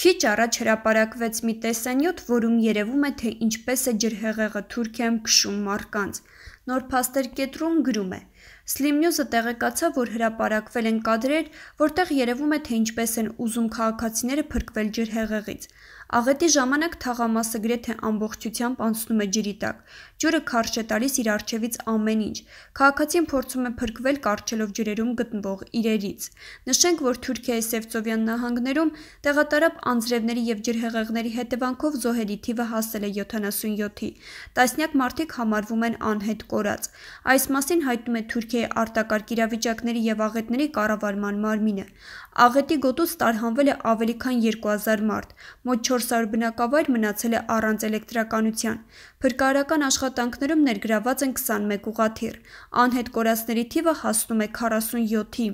Քիչ առաջ հրապարակվեց մի տեսանյութ, որում երևում է, թե ինչպես է ջրհեղեղը Թուրքիայում քշում մարդկանց։ Նոր փաստեր կետրում գրում է. Slimnews-ը տեղեկացավ, որ հրապարակվել են կադրեր, որտեղ երևում է, թե ինչպես են ուզում քաղաքացիները փրկվել ջրհեղեղից։ Աղետի ժամանակ թաղամասը գրեթե ամբողջությամբ անցնում է ջրի տակ։ Ջուրը քարշ է տալիս իր արջևից ամեն ինչ։ Քաղաքացին փորձում է փրկվել կարճելով ջրերում գտնվող իրերից։ Նշենք, որ Թուրքիայի Սևծովյան նահանգներում տեղատարապ անձրևների եւ ջրհեղեղների հետևանքով զոհերի թիվը հասել է 77-ի։ Տասնյակ մարդիկ համարվում են անհետ կորուստի կորած։ Այս մասին հայտնում է Թուրքիայի արտակարգ իրավիճակների եւ աղետների կառավարման մարմինը։ Աղետի գոտուց տարհանվել է ավելի քան 2000 մարդ, մոտ 400 բնակավայր մնացել է առանց էլեկտրականության։ Փրկարարական աշխատանքներում ներգրաված են 21 ուղաթիռ։ Անհետ կորածների թիվը հասնում է 47-ի։